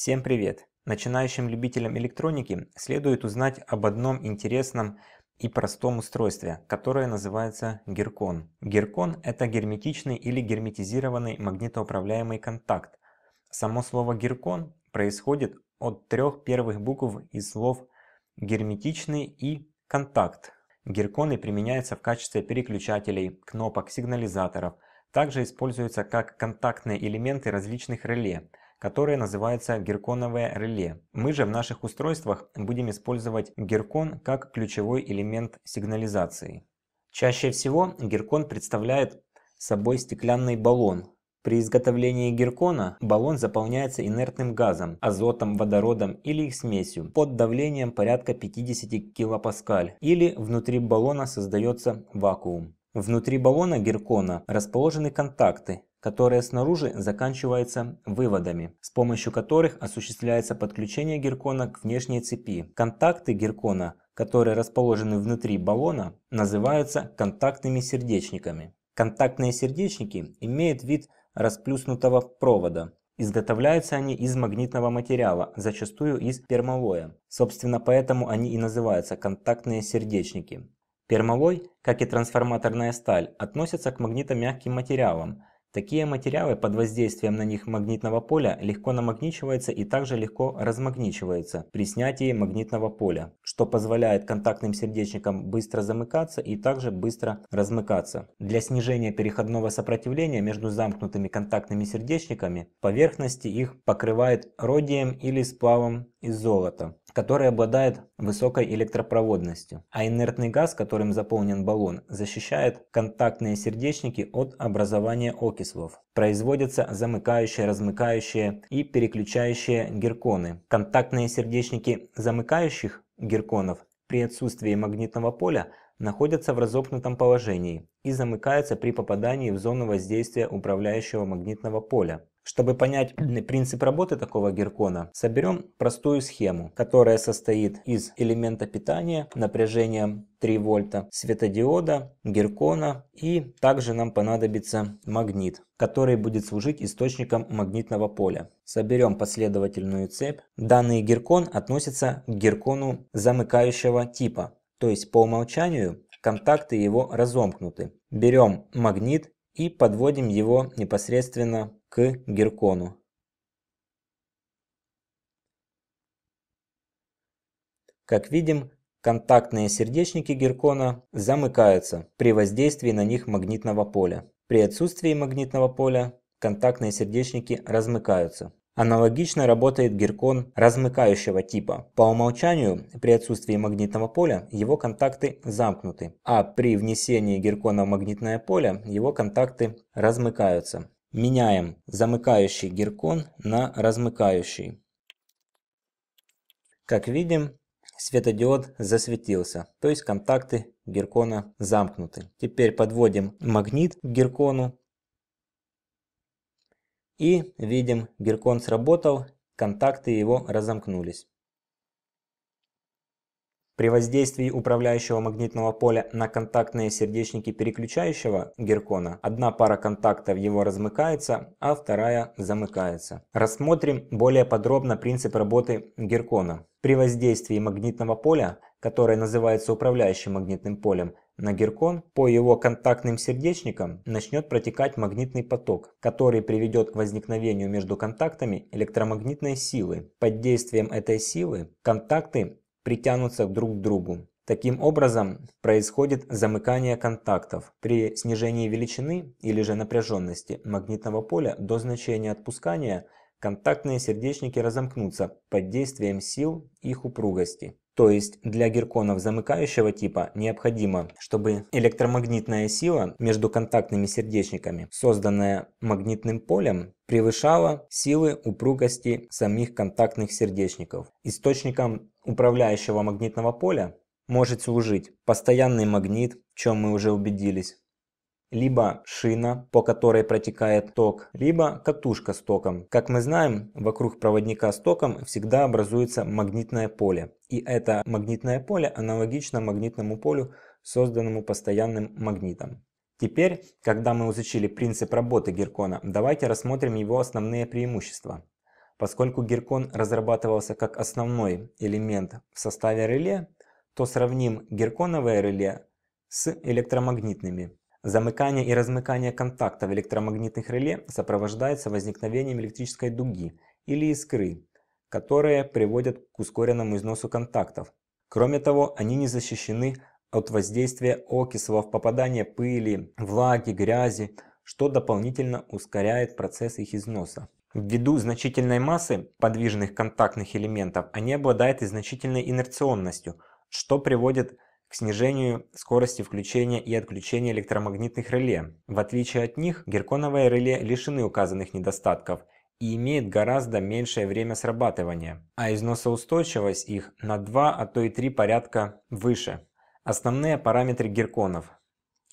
Всем привет! Начинающим любителям электроники следует узнать об одном интересном и простом устройстве, которое называется геркон. Геркон – это герметичный или герметизированный магнитоуправляемый контакт. Само слово геркон происходит от трех первых букв из слов герметичный и контакт. Герконы применяются в качестве переключателей, кнопок, сигнализаторов. Также используются как контактные элементы различных реле – которое называется герконовое реле. Мы же в наших устройствах будем использовать геркон как ключевой элемент сигнализации. Чаще всего геркон представляет собой стеклянный баллон. При изготовлении геркона баллон заполняется инертным газом, азотом, водородом или их смесью под давлением порядка 50 кПа или внутри баллона создается вакуум. Внутри баллона Геркона расположены контакты, которые снаружи заканчиваются выводами, с помощью которых осуществляется подключение Геркона к внешней цепи. Контакты Геркона, которые расположены внутри баллона, называются контактными сердечниками. Контактные сердечники имеют вид расплюснутого провода. Изготовляются они из магнитного материала, зачастую из пермалоя. Собственно, поэтому они и называются контактные сердечники. Пермовой, как и трансформаторная сталь, относятся к магнитомягким материалам. Такие материалы под воздействием на них магнитного поля легко намагничиваются и также легко размагничиваются при снятии магнитного поля, что позволяет контактным сердечникам быстро замыкаться и также быстро размыкаться. Для снижения переходного сопротивления между замкнутыми контактными сердечниками поверхности их покрывает родием или сплавом из золота, который обладает высокой электропроводностью, а инертный газ, которым заполнен баллон, защищает контактные сердечники от образования окислов. Производятся замыкающие, размыкающие и переключающие герконы. Контактные сердечники замыкающих герконов при отсутствии магнитного поля находятся в разопнутом положении и замыкаются при попадании в зону воздействия управляющего магнитного поля. Чтобы понять принцип работы такого геркона, соберем простую схему, которая состоит из элемента питания напряжением 3 вольта, светодиода, геркона и также нам понадобится магнит, который будет служить источником магнитного поля. Соберем последовательную цепь. Данный геркон относится к геркону замыкающего типа, то есть по умолчанию контакты его разомкнуты. Берем магнит и подводим его непосредственно к геркону. Как видим, контактные сердечники геркона замыкаются при воздействии на них магнитного поля. При отсутствии магнитного поля контактные сердечники размыкаются. Аналогично работает геркон размыкающего типа. По умолчанию, при отсутствии магнитного поля, его контакты замкнуты, а при внесении гиркона в магнитное поле, его контакты размыкаются. Меняем замыкающий геркон на размыкающий. Как видим, светодиод засветился, то есть контакты геркона замкнуты. Теперь подводим магнит к гиркону и видим, геркон сработал, контакты его разомкнулись. При воздействии управляющего магнитного поля на контактные сердечники переключающего геркона одна пара контактов его размыкается, а вторая замыкается. Рассмотрим более подробно принцип работы геркона. При воздействии магнитного поля, которое называется управляющим магнитным полем, на геркон, по его контактным сердечникам начнет протекать магнитный поток, который приведет к возникновению между контактами электромагнитной силы. Под действием этой силы контакты притянутся друг к другу. Таким образом, происходит замыкание контактов при снижении величины или же напряженности магнитного поля до значения отпускания контактные сердечники разомкнутся под действием сил их упругости. То есть для герконов замыкающего типа необходимо, чтобы электромагнитная сила между контактными сердечниками, созданная магнитным полем, превышала силы упругости самих контактных сердечников. Источником управляющего магнитного поля может служить постоянный магнит, в чем мы уже убедились, либо шина, по которой протекает ток, либо катушка с током. Как мы знаем, вокруг проводника с током всегда образуется магнитное поле. И это магнитное поле аналогично магнитному полю, созданному постоянным магнитом. Теперь, когда мы изучили принцип работы Геркона, давайте рассмотрим его основные преимущества. Поскольку Геркон разрабатывался как основной элемент в составе реле, то сравним герконовое реле с электромагнитными. Замыкание и размыкание контактов электромагнитных реле сопровождается возникновением электрической дуги или искры, которые приводят к ускоренному износу контактов. Кроме того, они не защищены от воздействия окислов, попадания пыли, влаги, грязи, что дополнительно ускоряет процесс их износа. Ввиду значительной массы подвижных контактных элементов, они обладают и значительной инерционностью, что приводит к к снижению скорости включения и отключения электромагнитных реле. В отличие от них, герконовые реле лишены указанных недостатков и имеют гораздо меньшее время срабатывания, а износоустойчивость их на 2, а то и 3 порядка выше. Основные параметры герконов.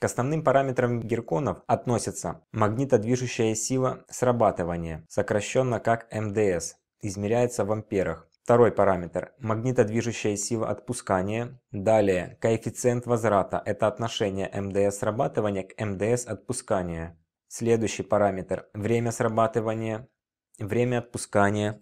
К основным параметрам герконов относятся магнитодвижущая сила срабатывания, сокращенно как МДС, измеряется в амперах, Второй параметр – магнитодвижущая сила отпускания. Далее, коэффициент возврата – это отношение МДС срабатывания к МДС отпускания. Следующий параметр – время срабатывания, время отпускания,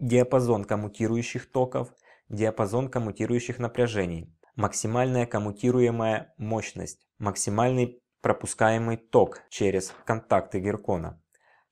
диапазон коммутирующих токов, диапазон коммутирующих напряжений, максимальная коммутируемая мощность, максимальный пропускаемый ток через контакты Геркона,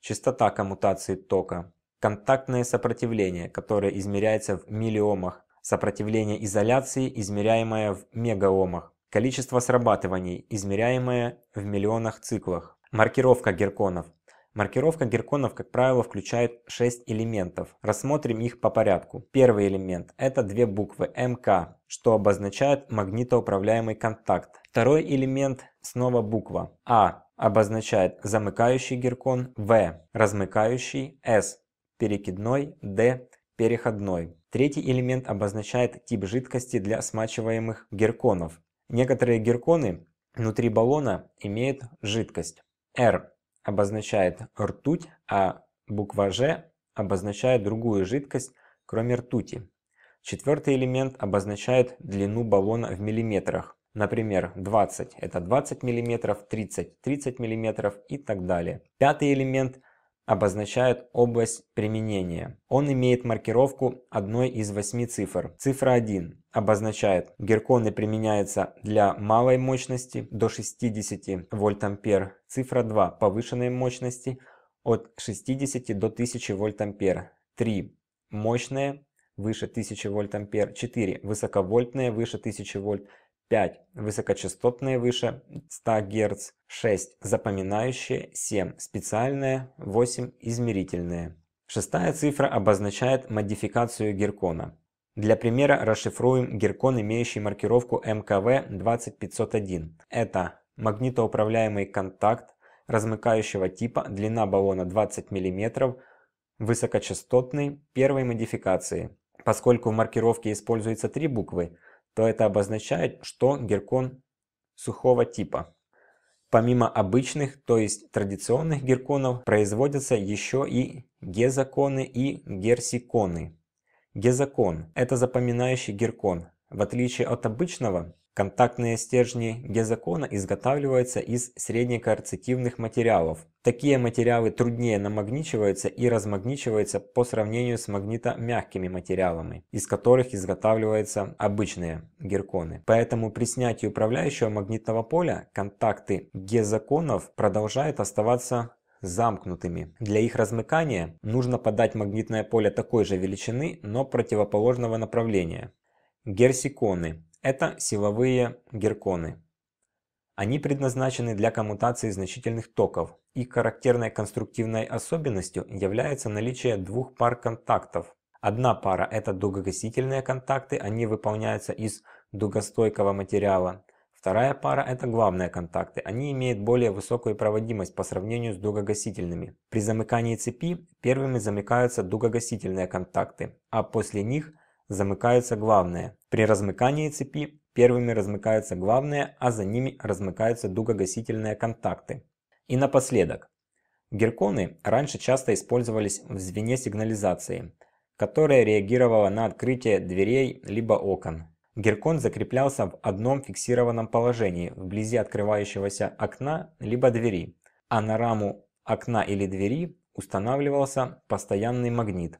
частота коммутации тока, Контактное сопротивление, которое измеряется в миллиомах. Сопротивление изоляции, измеряемое в мегаомах. Количество срабатываний, измеряемое в миллионах циклах. Маркировка герконов. Маркировка герконов, как правило, включает 6 элементов. Рассмотрим их по порядку. Первый элемент – это две буквы МК, что обозначает магнитоуправляемый контакт. Второй элемент – снова буква. А обозначает замыкающий геркон, В – размыкающий, С перекидной, D – переходной. Третий элемент обозначает тип жидкости для смачиваемых герконов. Некоторые герконы внутри баллона имеют жидкость. R обозначает ртуть, а буква G обозначает другую жидкость, кроме ртути. Четвертый элемент обозначает длину баллона в миллиметрах. Например, 20 – это 20 мм, 30 – 30 мм и так далее. Пятый элемент обозначает область применения. Он имеет маркировку одной из восьми цифр. Цифра 1 обозначает, герконы применяются для малой мощности до 60 вольт ампер. Цифра 2 повышенной мощности от 60 до 1000 вольт ампер. 3 мощные выше 1000 вольт ампер. 4 высоковольтные выше 1000 вольт ампер. 5. Высокочастотные выше 100 Гц. 6. Запоминающие. 7. Специальные. 8. Измерительные. Шестая цифра обозначает модификацию геркона. Для примера расшифруем геркон, имеющий маркировку МКВ-20501. Это магнитоуправляемый контакт размыкающего типа, длина баллона 20 мм, высокочастотный, первой модификации. Поскольку в маркировке используются три буквы, то это обозначает, что геркон сухого типа. Помимо обычных, то есть традиционных герконов, производятся еще и гезаконы и герсиконы. Гезакон – это запоминающий геркон. В отличие от обычного, Контактные стержни гезокона изготавливаются из среднекоэрцитивных материалов. Такие материалы труднее намагничиваются и размагничиваются по сравнению с магнитомягкими материалами, из которых изготавливаются обычные герконы. Поэтому при снятии управляющего магнитного поля контакты гезоконов продолжают оставаться замкнутыми. Для их размыкания нужно подать магнитное поле такой же величины, но противоположного направления. Герсиконы это силовые герконы. Они предназначены для коммутации значительных токов. И характерной конструктивной особенностью является наличие двух пар контактов. Одна пара – это дугогасительные контакты, они выполняются из дугостойкого материала. Вторая пара – это главные контакты, они имеют более высокую проводимость по сравнению с дугогасительными. При замыкании цепи первыми замыкаются дугогасительные контакты, а после них – замыкаются главные. При размыкании цепи первыми размыкаются главные, а за ними размыкаются дугогасительные контакты. И напоследок. Герконы раньше часто использовались в звене сигнализации, которая реагировала на открытие дверей либо окон. Геркон закреплялся в одном фиксированном положении вблизи открывающегося окна либо двери, а на раму окна или двери устанавливался постоянный магнит.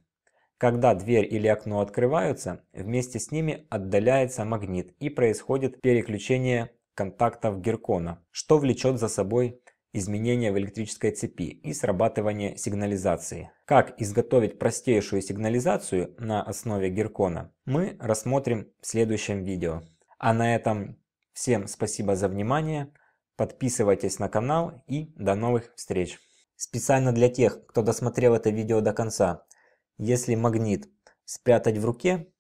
Когда дверь или окно открываются, вместе с ними отдаляется магнит и происходит переключение контактов Геркона, что влечет за собой изменения в электрической цепи и срабатывание сигнализации. Как изготовить простейшую сигнализацию на основе Геркона, мы рассмотрим в следующем видео. А на этом всем спасибо за внимание, подписывайтесь на канал и до новых встреч. Специально для тех, кто досмотрел это видео до конца, если магнит спрятать в руке,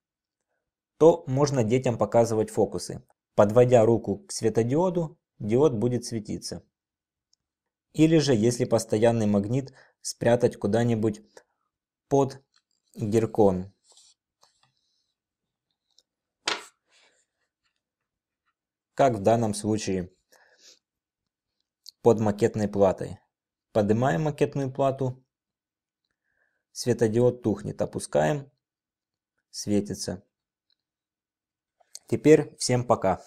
то можно детям показывать фокусы. Подводя руку к светодиоду, диод будет светиться. Или же, если постоянный магнит спрятать куда-нибудь под геркон. Как в данном случае под макетной платой. Поднимаем макетную плату Светодиод тухнет. Опускаем. Светится. Теперь всем пока.